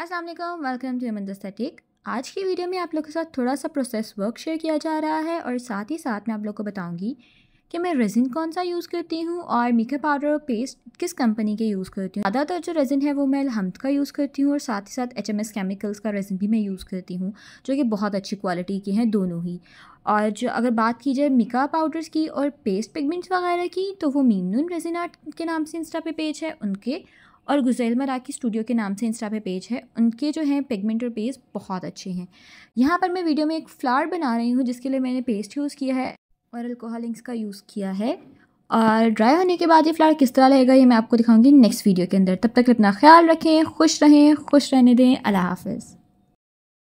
अस्सलाम वालेकुम welcome to एमंदस्टिक आज की वीडियो में आप लोगों के साथ थोड़ा सा प्रोसेस वर्क शेयर किया जा रहा है और साथ ही साथ मैं आप लोग को बताऊंगी कि मैं रेजिन कौन सा यूज़ करती हूँ और मेकअप पाउडर और पेस्ट किस कंपनी के यूज़ करती हूँ ज़्यादातर जो रेजिन है वो मैं अलहमद का यूज़ करती हूँ और साथ ही साथ एच एम एस केमिकल्स का रेजिन भी मैं यूज़ करती हूँ जो कि बहुत अच्छी क्वालिटी के हैं दोनों ही और जो अगर बात की जाए मिका पाउडर्स की और पेस्ट पिगमेंट्स वगैरह की तो वो मीमनून रेजिन आर्ट के नाम से इंस्टा पे पेज है उनके और गुजैल की स्टूडियो के नाम से इंस्टा पे पेज है उनके जो हैं और पेज बहुत अच्छे हैं यहाँ पर मैं वीडियो में एक फ्लावर बना रही हूँ जिसके लिए मैंने पेस्ट यूज़ किया है और अल्कोहल इंक्स का यूज़ किया है और ड्राई होने के बाद ये फ्लावर किस तरह रहेगा ये मैं आपको दिखाऊंगी नेक्स्ट वीडियो के अंदर तब तक अपना ख्याल रखें खुश रहें खुश रहने दें अल्लाह हाफिज़